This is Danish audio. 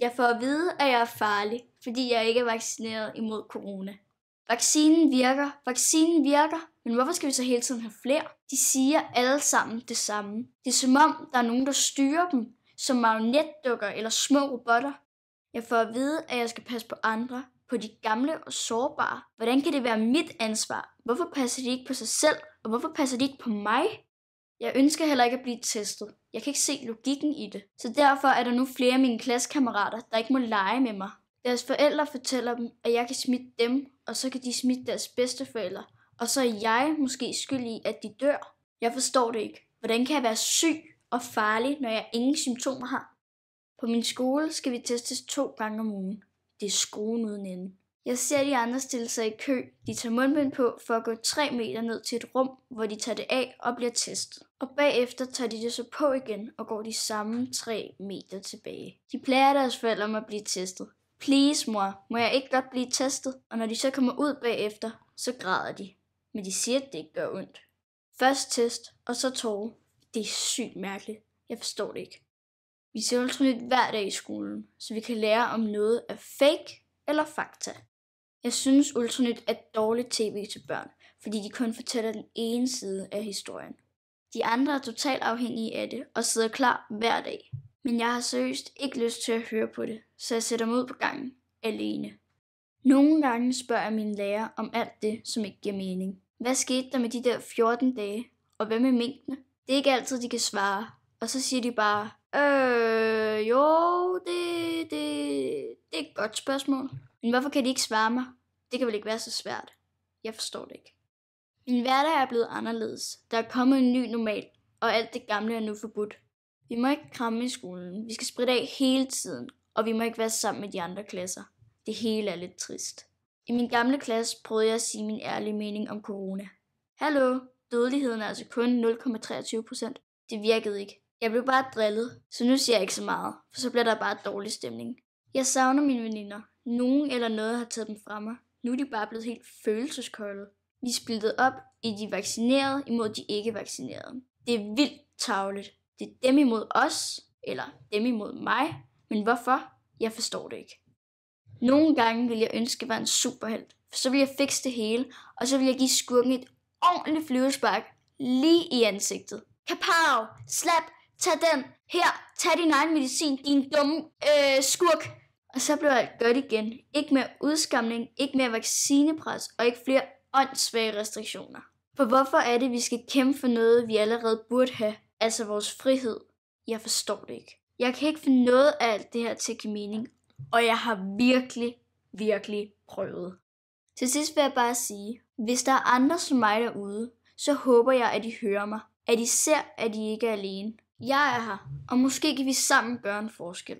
Jeg får at vide, at jeg er farlig, fordi jeg ikke er vaccineret imod corona. Vaccinen virker, vaccinen virker, men hvorfor skal vi så hele tiden have flere? De siger alle sammen det samme. Det er som om, der er nogen, der styrer dem, som marionetdukker eller små robotter. Jeg får at vide, at jeg skal passe på andre, på de gamle og sårbare. Hvordan kan det være mit ansvar? Hvorfor passer de ikke på sig selv, og hvorfor passer de ikke på mig? Jeg ønsker heller ikke at blive testet. Jeg kan ikke se logikken i det. Så derfor er der nu flere af mine klassekammerater, der ikke må lege med mig. Deres forældre fortæller dem, at jeg kan smitte dem, og så kan de smitte deres bedsteforældre. Og så er jeg måske skyld i, at de dør. Jeg forstår det ikke. Hvordan kan jeg være syg og farlig, når jeg ingen symptomer har? På min skole skal vi testes to gange om ugen. Det er skruen uden ende. Jeg ser de andre stille sig i kø. De tager mundbind på for at gå 3 meter ned til et rum, hvor de tager det af og bliver testet. Og bagefter tager de det så på igen og går de samme 3 meter tilbage. De plager deres forældre om at blive testet. Please mor, må jeg ikke godt blive testet? Og når de så kommer ud bagefter, så græder de. Men de siger, at det ikke gør ondt. Først test, og så tårer. Det er sygt mærkeligt. Jeg forstår det ikke. Vi ser ultralydt hver dag i skolen, så vi kan lære om noget er fake, eller fakta. Jeg synes, Ultranyt er dårligt tv til børn, fordi de kun fortæller den ene side af historien. De andre er totalt afhængige af det og sidder klar hver dag. Men jeg har seriøst ikke lyst til at høre på det, så jeg sætter mig ud på gangen alene. Nogle gange spørger jeg min lærer om alt det, som ikke giver mening. Hvad skete der med de der 14 dage? Og hvad med mængdene? Det er ikke altid, de kan svare. Og så siger de bare, øh, jo, det, det, det er et godt spørgsmål. Men hvorfor kan de ikke svare mig? Det kan vel ikke være så svært. Jeg forstår det ikke. Min hverdag er blevet anderledes. Der er kommet en ny normal, og alt det gamle er nu forbudt. Vi må ikke kramme i skolen. Vi skal spritte af hele tiden, og vi må ikke være sammen med de andre klasser. Det hele er lidt trist. I min gamle klasse prøvede jeg at sige min ærlige mening om corona. Hallo, dødeligheden er altså kun 0,23 procent. Det virkede ikke. Jeg blev bare drillet, så nu siger jeg ikke så meget, for så bliver der bare dårlig stemning. Jeg savner mine veninder. Nogen eller noget har taget dem fra mig. Nu er de bare blevet helt følelseskolde. Vi er splittet op i de vaccinerede imod de ikke vaccinerede. Det er vildt tavligt. Det er dem imod os, eller dem imod mig. Men hvorfor? Jeg forstår det ikke. Nogle gange vil jeg ønske, at være var en superhelt. For så vil jeg fikse det hele, og så vil jeg give skurken et ordentligt flyvespark lige i ansigtet. Kapow! Slap! tag den, her, tag din egen medicin, din dumme øh, skurk. Og så blev alt godt igen. Ikke mere udskamning, ikke mere vaccinepres og ikke flere åndssvage restriktioner. For hvorfor er det, vi skal kæmpe for noget, vi allerede burde have? Altså vores frihed. Jeg forstår det ikke. Jeg kan ikke finde noget af alt det her til at give mening. Og jeg har virkelig, virkelig prøvet. Til sidst vil jeg bare sige, hvis der er andre som mig derude, så håber jeg, at I hører mig. At I ser, at I ikke er alene. Jeg er her, og måske kan vi sammen gøre en forskel.